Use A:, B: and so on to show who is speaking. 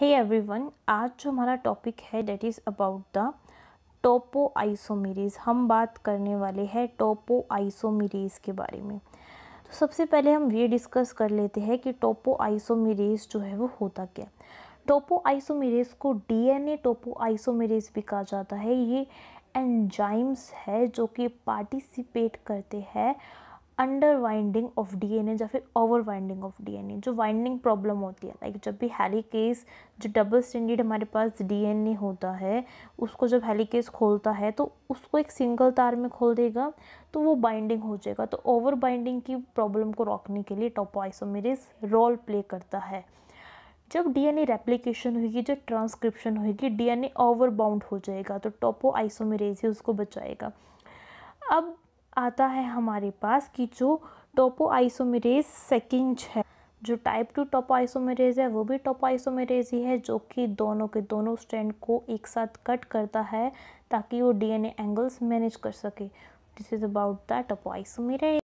A: है every one आज जो हमारा टॉपिक है that is about the topoisomerase हम बात करने वाले हैं टोपो आइसोमीरीज के बारे में तो सबसे पहले हम ये डिस्कस कर लेते हैं कि टोपो आइसोमीरीज जो है वो होता क्या टोपो आइसोमीरीज को डीएनए टोपो आइसोमीरीज भी कहा जाता है ये एंजाइम्स है जो कि पार्टिसिपेट करते हैं under winding of D N A या फिर over winding of D N A जो वाइंडिंग प्रॉब्लम होती है लाइक जब भी हेलीकेस जो डबल स्टैंडर्ड हमारे पास डी एन ए होता है उसको जब हेलीकेस खोलता है तो उसको एक सिंगल तार में खोल देगा तो वो बाइंडिंग हो जाएगा तो ओवर बाइंडिंग की प्रॉब्लम को रोकने के लिए टोपोआइसोमेरेज रोल प्ले करता है जब डी एन ए रेप्लीकेशन होगी जब ट्रांसक्रिप्शन होगी ए ओवर बाउंड हो जाएगा तो टोपो आइसोमेरेज ही उसको बचाएगा अब आता है हमारे पास कि जो टोपो आइसोमेरेज सेकेंड है जो टाइप टू टोपो आइसोमेरेज है वो भी टोपो आइसोमेरेज ही है जो कि दोनों के दोनों स्टैंड को एक साथ कट करता है ताकि वो डीएनए एंगल्स मैनेज कर सके this is about the टोपो isomerase